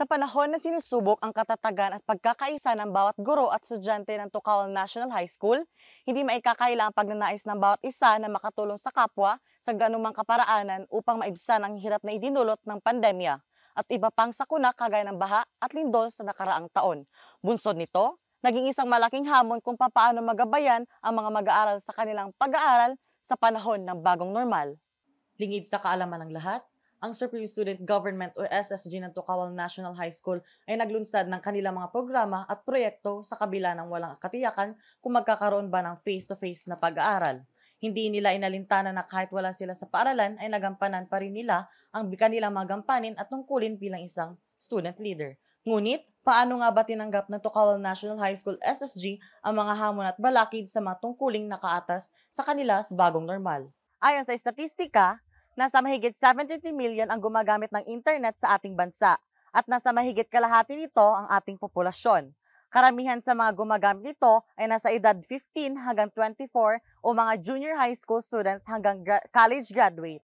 Sa panahon na sinusubok ang katatagan at pagkakaisa ng bawat guro at estudyante ng Tukawan National High School, hindi maikakaila ang pagnanais ng bawat isa na makatulong sa kapwa sa ganumang kaparaanan upang maibsan ang hirap na idinulot ng pandemya at iba pang sakuna kagaya ng baha at lindol sa nakaraang taon. Bunsod nito, naging isang malaking hamon kung papaano magabayan ang mga mag-aaral sa kanilang pag-aaral sa panahon ng bagong normal. Lingid sa kaalaman ng lahat, ang Supreme Student Government o SSG ng Tukawal National High School ay naglunsad ng kanilang mga programa at proyekto sa kabila ng walang katiyakan kung magkakaroon ba ng face-to-face na pag-aaral. Hindi nila inalintana na kahit wala sila sa paaralan ay nagampanan pa rin nila ang kanilang magampanin at tungkulin bilang isang student leader. Ngunit, paano nga ba tinanggap ng Tukawal National High School SSG ang mga hamon at balakid sa mga tungkuling nakaatas sa kanila sa bagong normal? Ayon sa estatistika, Nasa mahigit 73 million ang gumagamit ng internet sa ating bansa at nasa mahigit kalahati nito ang ating populasyon. Karamihan sa mga gumagamit nito ay nasa edad 15 hanggang 24 o mga junior high school students hanggang gra- college graduate.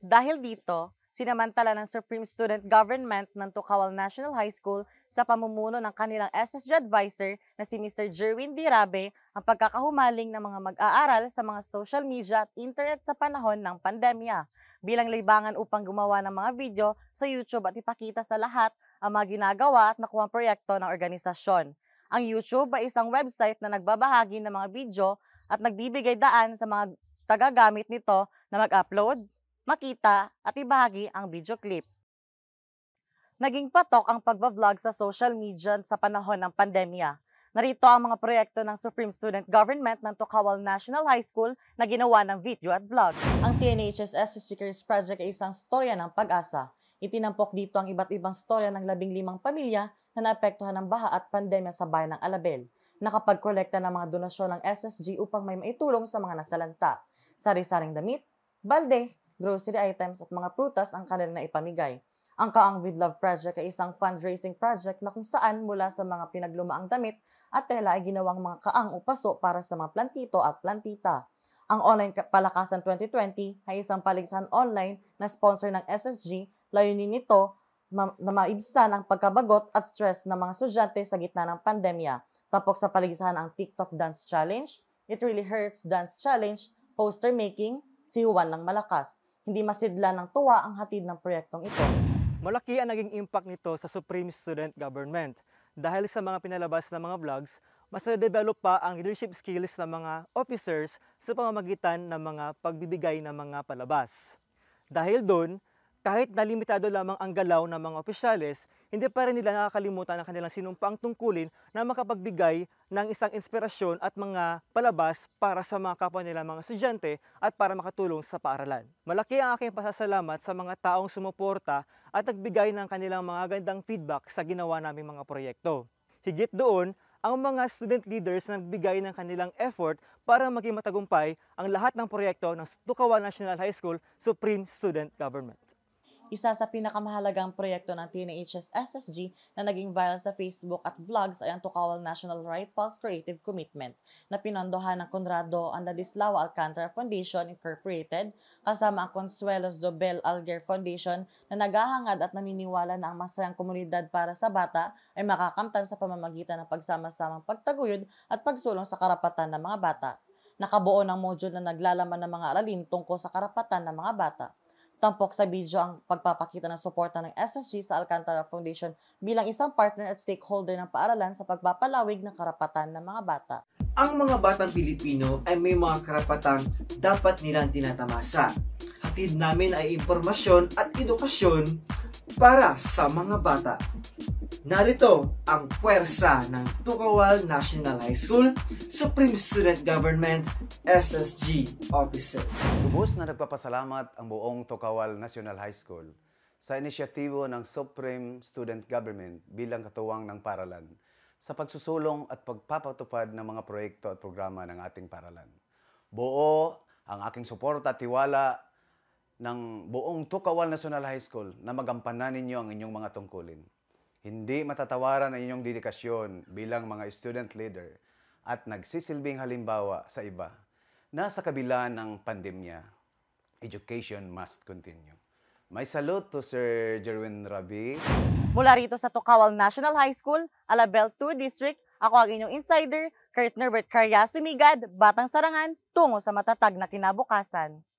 Dahil dito, sinamantala ng Supreme Student Government ng Tukawal National High School sa pamumuno ng kanilang SSG advisor na si Mr. Jerwin Dirabe ang pagkakahumaling ng mga mag-aaral sa mga social media at internet sa panahon ng pandemya bilang libangan upang gumawa ng mga video sa YouTube at ipakita sa lahat ang mga ginagawa at nakuha proyekto ng organisasyon. Ang YouTube ay isang website na nagbabahagi ng mga video at nagbibigay daan sa mga tagagamit nito na mag-upload, makita at ibahagi ang video clip. Naging patok ang pagbablog sa social media sa panahon ng pandemya. Narito ang mga proyekto ng Supreme Student Government ng Tukawal National High School na ginawa ng video at vlog. Ang TNHSS Stickers Project ay isang storya ng pag-asa. Itinampok dito ang iba't ibang storya ng labing limang pamilya na naapektuhan ng baha at pandemya sa bayan ng Alabel. nakapag Nakapagkolekta ng mga donasyon ng SSG upang may maitulong sa mga nasalanta. Sari-saring damit, balde, grocery items at mga prutas ang kanila na ipamigay. Ang Kaang With Love Project ay isang fundraising project na kung saan mula sa mga pinaglumaang damit at tela ay ginawang mga kaang o paso para sa mga plantito at plantita. Ang Online Palakasan 2020 ay isang paligsahan online na sponsor ng SSG. Layunin nito ma- na maibsan ang pagkabagot at stress ng mga estudyante sa gitna ng pandemya. Tapok sa paligsahan ang TikTok Dance Challenge, It Really Hurts Dance Challenge, poster making, si Juan ng malakas hindi masidla ng tuwa ang hatid ng proyektong ito. Malaki ang naging impact nito sa Supreme Student Government. Dahil sa mga pinalabas na mga vlogs, mas na-develop pa ang leadership skills ng mga officers sa pamamagitan ng mga pagbibigay ng mga palabas. Dahil doon, kahit na limitado lamang ang galaw ng mga opisyales, hindi pa rin nila nakakalimutan ang kanilang sinumpaang tungkulin na makapagbigay ng isang inspirasyon at mga palabas para sa mga kapwa nila mga estudyante at para makatulong sa paaralan. Malaki ang aking pasasalamat sa mga taong sumuporta at nagbigay ng kanilang mga gandang feedback sa ginawa naming mga proyekto. Higit doon, ang mga student leaders na nagbigay ng kanilang effort para maging matagumpay ang lahat ng proyekto ng Tukawa National High School Supreme Student Government. Isa sa pinakamahalagang proyekto ng TNHS SSG na naging viral sa Facebook at vlogs ay ang Tukawal National Right Pulse Creative Commitment na pinondohan ng Conrado and the Andalislao Alcantara Foundation Incorporated kasama ang Consuelo Zobel Alger Foundation na naghahangad at naniniwala na ang masayang komunidad para sa bata ay makakamtan sa pamamagitan ng pagsama-samang pagtaguyod at pagsulong sa karapatan ng mga bata. Nakabuo ng module na naglalaman ng mga aralin tungkol sa karapatan ng mga bata. Tampok sa video ang pagpapakita ng suporta ng SSG sa Alcantara Foundation bilang isang partner at stakeholder ng paaralan sa pagpapalawig ng karapatan ng mga bata. Ang mga batang Pilipino ay may mga karapatang dapat nilang tinatamasa. Hatid namin ay impormasyon at edukasyon para sa mga bata. Narito ang puwersa ng Tukawal National High School Supreme Student Government SSG officers. Lubos na nagpapasalamat ang buong Tukawal National High School sa inisyatibo ng Supreme Student Government bilang katuwang ng paralan sa pagsusulong at pagpapatupad ng mga proyekto at programa ng ating paralan. Buo ang aking suporta at tiwala ng buong Tukawal National High School na magampanan ninyo ang inyong mga tungkulin. Hindi matatawaran ang inyong dedikasyon bilang mga student leader at nagsisilbing halimbawa sa iba na sa kabila ng pandemya, education must continue. May salute to Sir Jerwin Rabi. Mula rito sa Tukawal National High School, Alabel 2 District, ako ang inyong insider, Kurt Norbert Carya Sumigad, Batang Sarangan, tungo sa matatag na kinabukasan.